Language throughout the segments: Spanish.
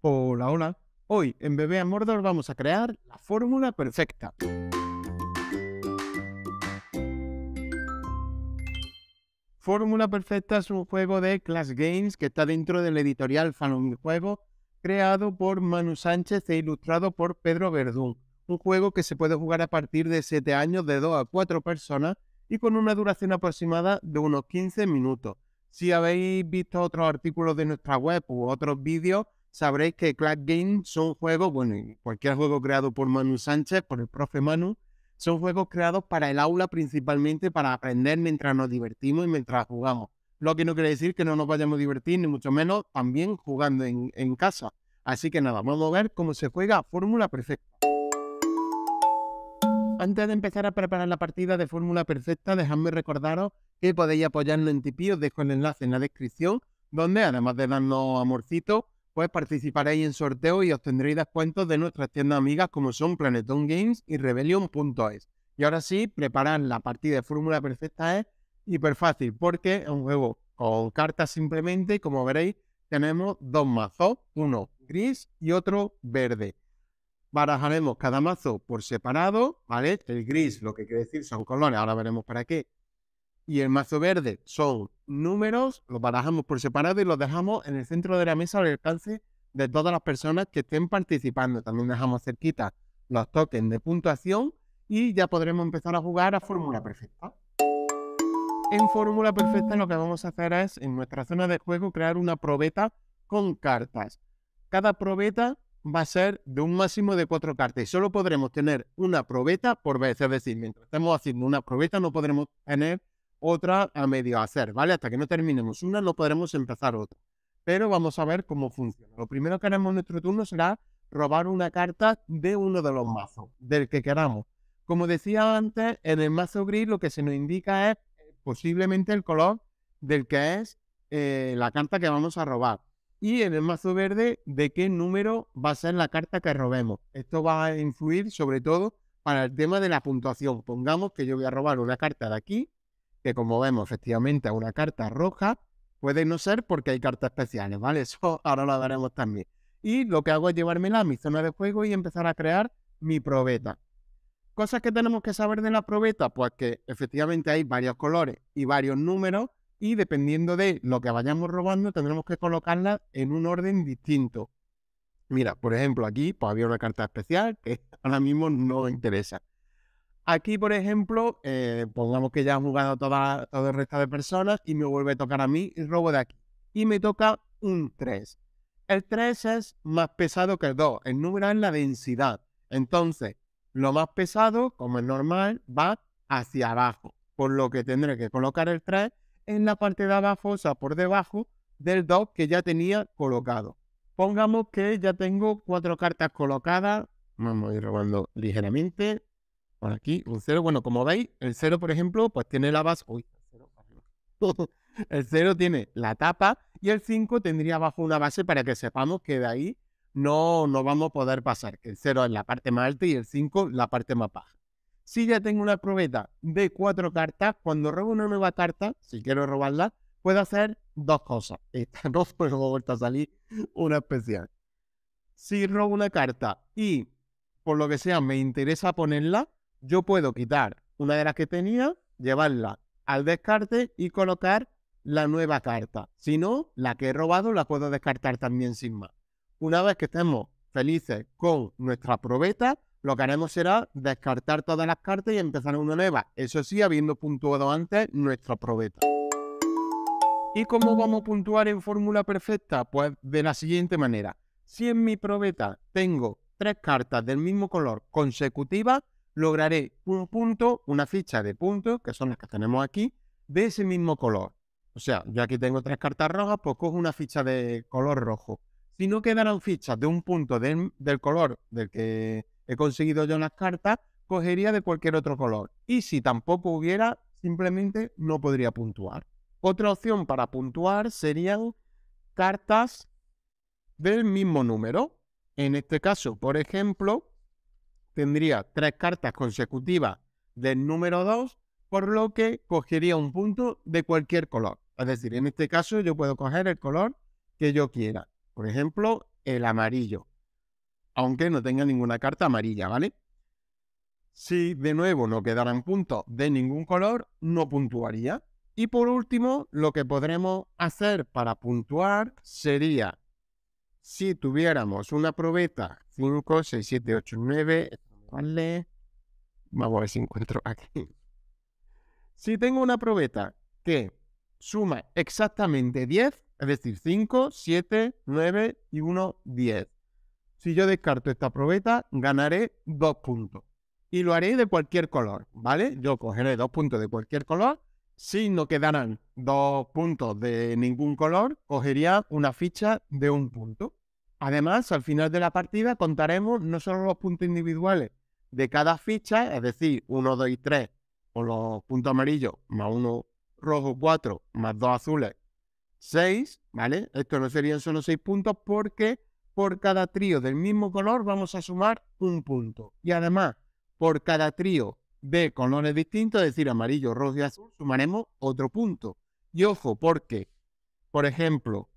Hola, hola. Hoy en Bebé a Mordor vamos a crear la fórmula perfecta. Fórmula Perfecta es un juego de Clash Games que está dentro del editorial Fanon Juego, creado por Manu Sánchez e ilustrado por Pedro Verdún. Un juego que se puede jugar a partir de 7 años de 2 a 4 personas y con una duración aproximada de unos 15 minutos. Si habéis visto otros artículos de nuestra web u otros vídeos, sabréis que Club Games son juegos, bueno, cualquier juego creado por Manu Sánchez, por el profe Manu, son juegos creados para el aula principalmente, para aprender mientras nos divertimos y mientras jugamos. Lo que no quiere decir que no nos vayamos a divertir, ni mucho menos también jugando en, casa. Así que nada, vamos a ver cómo se juega Fórmula Perfecta. Antes de empezar a preparar la partida de Fórmula Perfecta, dejadme recordaros que podéis apoyarnos en Tipeee, os dejo el enlace en la descripción, donde además de darnos amorcito, pues participaréis en sorteo y obtendréis descuentos de nuestras tiendas amigas como son Planetón Games y Rebellion.es. Y ahora sí, preparad la partida de Fórmula Perfecta es hiper fácil porque es un juego con cartas simplemente como veréis tenemos dos mazos, uno gris y otro verde. Barajaremos cada mazo por separado, ¿vale? El gris lo que quiere decir son colores, ahora veremos para qué y el mazo verde son números, los barajamos por separado y los dejamos en el centro de la mesa al alcance de todas las personas que estén participando. También dejamos cerquita los tokens de puntuación y ya podremos empezar a jugar a fórmula perfecta. En fórmula perfecta lo que vamos a hacer es en nuestra zona de juego crear una probeta con cartas. Cada probeta va a ser de un máximo de cuatro cartas y solo podremos tener una probeta por vez. Es decir, mientras estemos haciendo una probeta no podremos tener otra a medio hacer, ¿vale? Hasta que no terminemos una, no podremos empezar otra. Pero vamos a ver cómo funciona. Lo primero que haremos en nuestro turno será robar una carta de uno de los mazos, del que queramos. Como decía antes, en el mazo gris lo que se nos indica es eh, posiblemente el color del que es eh, la carta que vamos a robar. Y en el mazo verde, de qué número va a ser la carta que robemos. Esto va a influir sobre todo para el tema de la puntuación. Pongamos que yo voy a robar una carta de aquí que como vemos efectivamente es una carta roja, puede no ser porque hay cartas especiales, ¿vale? Eso ahora lo veremos también. Y lo que hago es llevármela a mi zona de juego y empezar a crear mi probeta. Cosas que tenemos que saber de la probeta, pues que efectivamente hay varios colores y varios números y dependiendo de lo que vayamos robando tendremos que colocarla en un orden distinto. Mira, por ejemplo, aquí pues, había una carta especial que ahora mismo no interesa. Aquí, por ejemplo, eh, pongamos que ya han jugado toda, todo el resto de personas y me vuelve a tocar a mí y robo de aquí. Y me toca un 3. El 3 es más pesado que el 2. El número es la densidad. Entonces, lo más pesado, como es normal, va hacia abajo. Por lo que tendré que colocar el 3 en la parte de abajo, o sea, por debajo del 2 que ya tenía colocado. Pongamos que ya tengo cuatro cartas colocadas. Vamos a ir robando ligeramente por aquí un 0. Bueno, como veis, el 0, por ejemplo, pues tiene la base. Uy, el 0 tiene la tapa y el 5 tendría abajo una base para que sepamos que de ahí no, no vamos a poder pasar. El 0 es la parte más alta y el 5 la parte más baja. Si ya tengo una probeta de cuatro cartas, cuando robo una nueva carta, si quiero robarla, puedo hacer dos cosas. Esta no puedo vuelta a salir una especial. Si robo una carta y por lo que sea me interesa ponerla, yo puedo quitar una de las que tenía, llevarla al descarte y colocar la nueva carta. Si no, la que he robado la puedo descartar también sin más. Una vez que estemos felices con nuestra probeta, lo que haremos será descartar todas las cartas y empezar una nueva. Eso sí, habiendo puntuado antes nuestra probeta. ¿Y cómo vamos a puntuar en fórmula perfecta? Pues de la siguiente manera. Si en mi probeta tengo tres cartas del mismo color consecutivas, lograré un punto, una ficha de puntos, que son las que tenemos aquí, de ese mismo color. O sea, yo aquí tengo tres cartas rojas, pues cojo una ficha de color rojo. Si no quedaran fichas de un punto del, color del que he conseguido yo las cartas, cogería de cualquier otro color. Y si tampoco hubiera, simplemente no podría puntuar. Otra opción para puntuar serían cartas del mismo número. En este caso, por ejemplo, tendría tres cartas consecutivas del número 2, por lo que cogería un punto de cualquier color. Es decir, en este caso yo puedo coger el color que yo quiera. Por ejemplo, el amarillo. Aunque no tenga ninguna carta amarilla, ¿vale? Si de nuevo no quedaran puntos de ningún color, no puntuaría. Y por último, lo que podremos hacer para puntuar sería, si tuviéramos una probeta 5, 6, 7, 8, 9, ¿Cuál es? Vamos a ver si encuentro aquí. Si tengo una probeta que suma exactamente 10, es decir, 5, 7, 9 y 1, 10. Si yo descarto esta probeta, ganaré 2 puntos. Y lo haré de cualquier color, ¿vale? Yo cogeré 2 puntos de cualquier color. Si no quedaran 2 puntos de ningún color, cogería una ficha de un punto. Además, al final de la partida contaremos no solo los puntos individuales de cada ficha, es decir, 1, 2 y 3, o los puntos amarillos, más 1 rojo 4, más 2 azules 6, ¿vale? Esto no serían solo 6 puntos porque por cada trío del mismo color vamos a sumar un punto. Y además, por cada trío de colores distintos, es decir, amarillo, rojo y azul, sumaremos otro punto. Y ojo, porque, por ejemplo,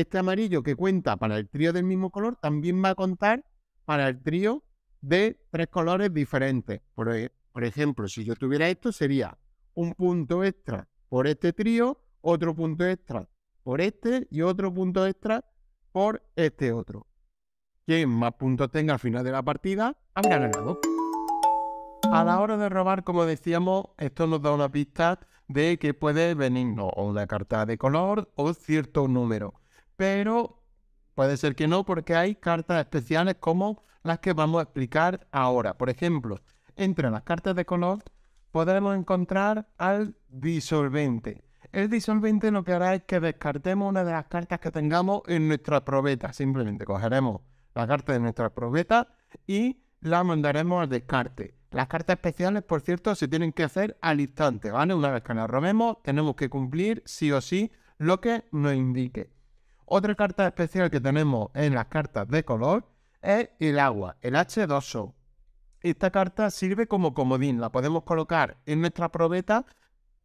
este amarillo que cuenta para el trío del mismo color también va a contar para el trío de tres colores diferentes. E, por, ejemplo, si yo tuviera esto, sería un punto extra por este trío, otro punto extra por este y otro punto extra por este otro. Quien más puntos tenga al final de la partida habrá ganado. A la hora de robar, como decíamos, esto nos da una pista de que puede venirnos o una carta de color o cierto número pero puede ser que no, porque hay cartas especiales como las que vamos a explicar ahora. Por ejemplo, entre las cartas de color podremos encontrar al disolvente. El disolvente lo que hará es que descartemos una de las cartas que tengamos en nuestra probeta. Simplemente cogeremos la carta de nuestra probeta y la mandaremos al descarte. Las cartas especiales, por cierto, se tienen que hacer al instante, ¿vale? Una vez que las robemos, tenemos que cumplir sí o sí lo que nos indique. Otra carta especial que tenemos en las cartas de color es el agua, el H2O. Esta carta sirve como comodín, la podemos colocar en nuestra probeta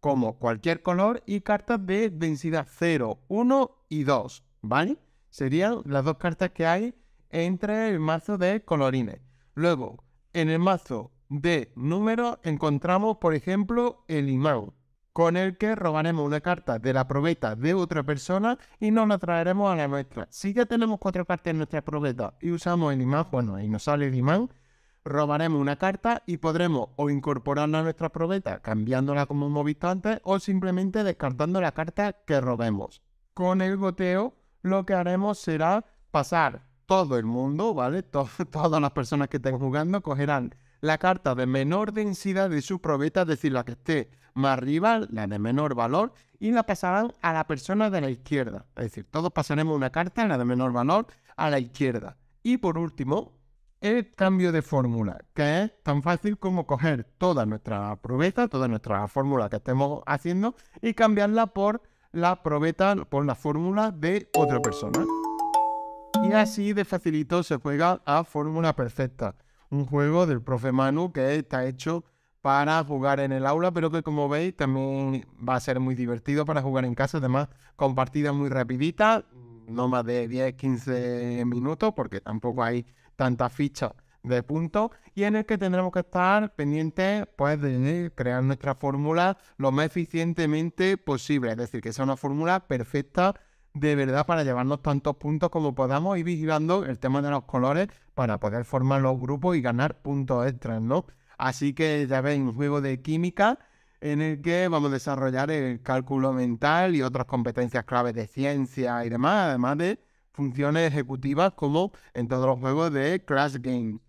como cualquier color y cartas de densidad 0, 1 y 2, ¿vale? Serían las dos cartas que hay entre el mazo de colorines. Luego, en el mazo de números encontramos, por ejemplo, el imán con el que robaremos una carta de la probeta de otra persona y nos la traeremos a la nuestra. Si ya tenemos cuatro cartas en nuestra probeta y usamos el imán, bueno, y nos sale el imán, robaremos una carta y podremos o incorporarla a nuestra probeta, cambiándola como hemos visto antes, o simplemente descartando la carta que robemos. Con el goteo, lo que haremos será pasar todo el mundo, ¿vale? todas las personas que estén jugando cogerán la carta de menor densidad de su probeta, es decir, la que esté más rival, la de menor valor, y la pasarán a la persona de la izquierda. Es decir, todos pasaremos una carta, la de menor valor, a la izquierda. Y por último, el cambio de fórmula, que es tan fácil como coger toda nuestra probeta, toda nuestra fórmula que estemos haciendo y cambiarla por la probeta, por la fórmula de otra persona. Y así de facilito se juega a Fórmula Perfecta, un juego del profe Manu que está hecho para jugar en el aula, pero que como veis también va a ser muy divertido para jugar en casa. Además, con partidas muy rapiditas, no más de 10-15 minutos, porque tampoco hay tantas fichas de puntos, y en el que tendremos que estar pendientes pues, de crear nuestra fórmula lo más eficientemente posible. Es decir, que sea una fórmula perfecta de verdad para llevarnos tantos puntos como podamos y vigilando el tema de los colores para poder formar los grupos y ganar puntos extras, ¿no? Así que ya veis, un juego de química en el que vamos a desarrollar el cálculo mental y otras competencias claves de ciencia y demás, además de funciones ejecutivas como en todos los juegos de Crash Games.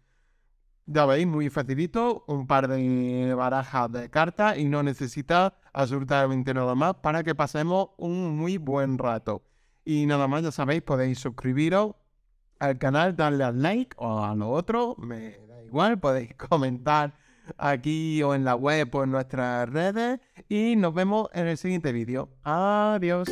Ya veis, muy facilito, un par de barajas de cartas y no necesita absolutamente nada más para que pasemos un muy buen rato. Y nada más, ya sabéis, podéis suscribiros al canal, darle al like o a lo otro, me da igual, podéis comentar aquí o en la web o en nuestras redes. Y nos vemos en el siguiente vídeo. Adiós.